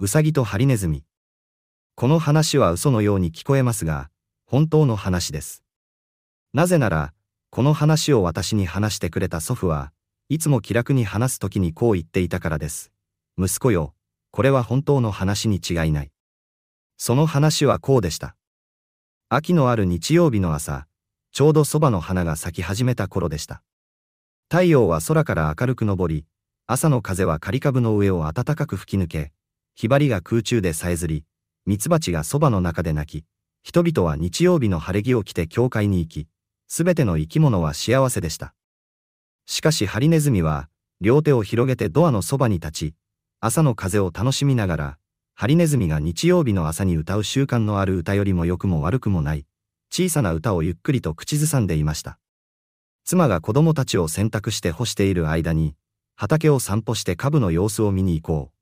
ウサギとハリネズミ。この話は嘘のように聞こえますが、本当の話です。なぜなら、この話を私に話してくれた祖父はいつも気楽に話すときにこう言っていたからです。息子よ、これは本当の話に違いない。その話はこうでした。秋のある日曜日の朝、ちょうどそばの花が咲き始めた頃でした。太陽は空から明るく昇り、朝の風は刈り株の上を暖かく吹き抜け、ひばりが空中でさえずり、蜜蜂がそばの中で鳴き、人々は日曜日の晴れ着を着て教会に行き、すべての生き物は幸せでした。しかしハリネズミは、両手を広げてドアのそばに立ち、朝の風を楽しみながら、ハリネズミが日曜日の朝に歌う習慣のある歌よりも良くも悪くもない、小さな歌をゆっくりと口ずさんでいました。妻が子供たちを洗濯して干している間に、畑を散歩して株の様子を見に行こう。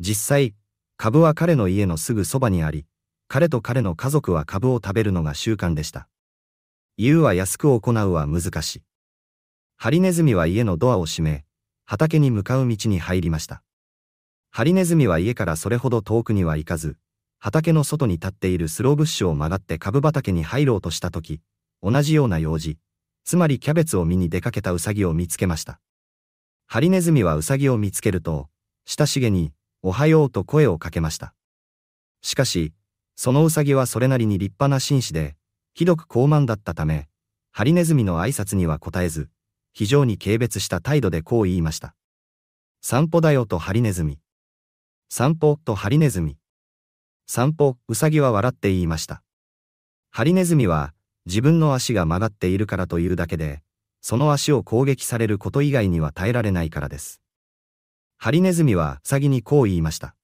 実際、株は彼の家のすぐそばにあり、彼と彼の家族は株を食べるのが習慣でした。言うは安く行うは難しい。ハリネズミは家のドアを閉め、畑に向かう道に入りました。ハリネズミは家からそれほど遠くには行かず、畑の外に立っているスローブッシュを曲がって株畑に入ろうとしたとき、同じような用事、つまりキャベツを見に出かけたウサギを見つけました。ハリネズミはウサギを見つけると、親しげに、おはようと声をかけました。しかし、そのウサギはそれなりに立派な紳士で、ひどく高慢だったため、ハリネズミの挨拶には答えず、非常に軽蔑した態度でこう言いました。散歩だよとハリネズミ。散歩とハリネズミ。散歩、ウサギは笑って言いました。ハリネズミは、自分の足が曲がっているからというだけで、その足を攻撃されること以外には耐えられないからです。ハリネズミはサギにこう言いました。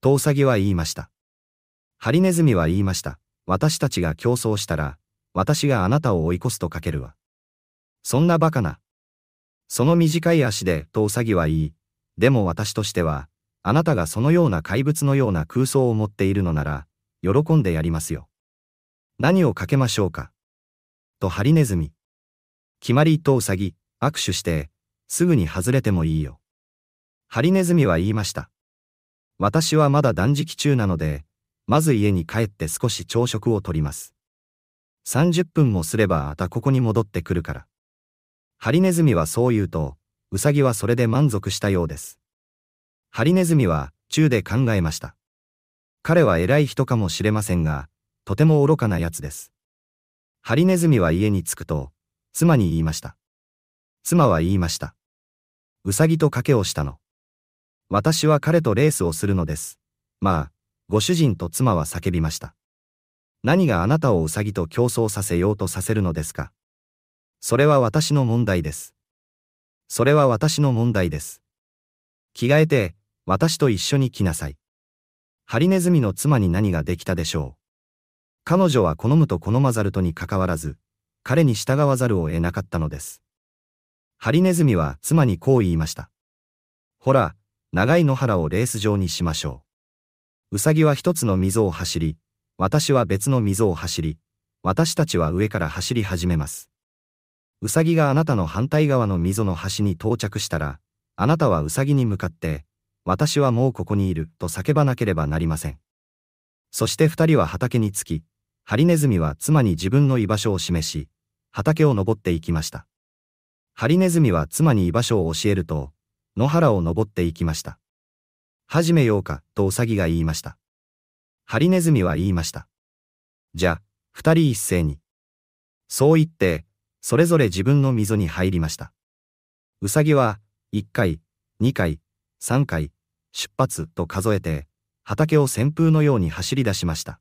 トウサギは言いました。ハリネズミは言いました。私たちが競争したら、私があなたを追い越すとかけるわ。そんなバカな。その短い足でトウサギは言い、でも私としては、あなたがそのような怪物のような空想を持っているのなら、喜んでやりますよ。何をかけましょうか。とハリネズミ。決まりとウサギ、握手して、すぐに外れてもいいよ。ハリネズミは言いました。私はまだ断食中なので、まず家に帰って少し朝食をとります。30分もすればまたここに戻ってくるから。ハリネズミはそう言うと、ウサギはそれで満足したようです。ハリネズミは中で考えました。彼は偉い人かもしれませんが、とても愚かな奴です。ハリネズミは家に着くと、妻に言いました。妻は言いました。うさぎと賭けをしたの。私は彼とレースをするのです。まあ、ご主人と妻は叫びました。何があなたをウサギと競争させようとさせるのですかそれは私の問題です。それは私の問題です。着替えて、私と一緒に来なさい。ハリネズミの妻に何ができたでしょう。彼女は好むと好まざるとにかかわらず、彼に従わざるを得なかったのです。ハリネズミは妻にこう言いました。ほら、長い野原をレース場にしましょう。うさぎは一つの溝を走り、私は別の溝を走り、私たちは上から走り始めます。うさぎがあなたの反対側の溝の端に到着したら、あなたはうさぎに向かって、私はもうここにいると叫ばなければなりません。そして二人は畑に着き、ハリネズミは妻に自分の居場所を示し、畑を登っていきました。ハリネズミは妻に居場所を教えると、野原を登っていきました。始めようか、とウサギが言いました。ハリネズミは言いました。じゃ、二人一斉に。そう言って、それぞれ自分の溝に入りました。ウサギは、一回、二回、三回、出発と数えて、畑を旋風のように走り出しました。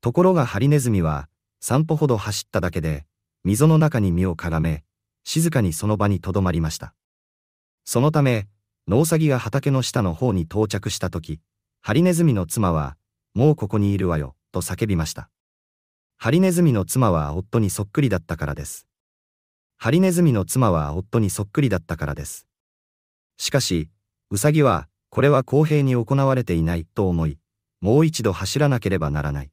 ところがハリネズミは、散歩ほど走っただけで、溝の中に身をかがめ、静かにその場にとどまりました。そのため、ノウサギが畑の下の方に到着した時、ハリネズミの妻は、もうここにいるわよ、と叫びました。ハリネズミの妻は夫にそっくりだったからです。ハリネズミの妻は夫にそっくりだったからです。しかし、ウサギは、これは公平に行われていないと思い、もう一度走らなければならない。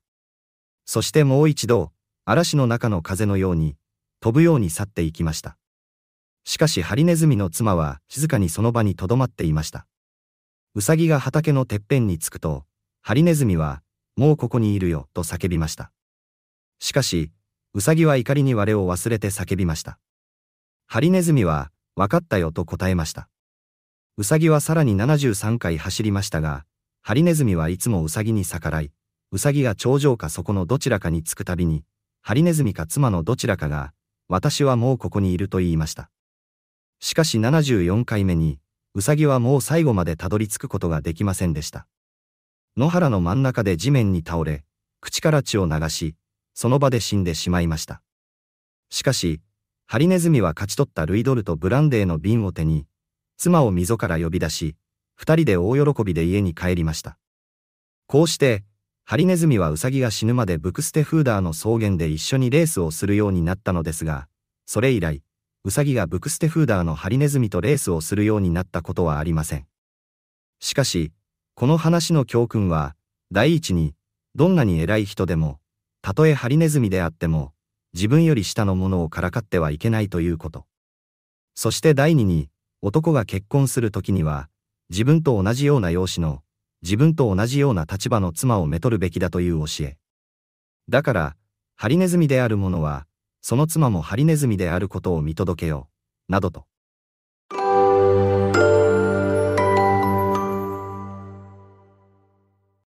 そしてもう一度、嵐の中の風のように、飛ぶように去っていきました。しかしハリネズミの妻は静かにその場にとどまっていました。ウサギが畑のてっぺんに着くと、ハリネズミは、もうここにいるよ、と叫びました。しかし、ウサギは怒りに我を忘れて叫びました。ハリネズミは、わかったよと答えました。ウサギはさらに73回走りましたが、ハリネズミはいつもウサギに逆らい、ウサギが頂上かそこのどちらかに着くたびに、ハリネズミか妻のどちらかが、私はもうここにいると言いました。しかし74回目に、うさぎはもう最後までたどり着くことができませんでした。野原の真ん中で地面に倒れ、口から血を流し、その場で死んでしまいました。しかし、ハリネズミは勝ち取ったルイドルとブランデーの瓶を手に、妻を溝から呼び出し、二人で大喜びで家に帰りました。こうして、ハリネズミはウサギが死ぬまでブクステフーダーの草原で一緒にレースをするようになったのですが、それ以来、ウサギがブクステフーダーのハリネズミとレースをするようになったことはありません。しかし、この話の教訓は、第一に、どんなに偉い人でも、たとえハリネズミであっても、自分より下のものをからかってはいけないということ。そして第二に、男が結婚するときには、自分と同じような容姿の、自分と同じような立場の妻をめとるべきだという教え。だから、ハリネズミである者は、その妻もハリネズミであることを見届けよう、などと。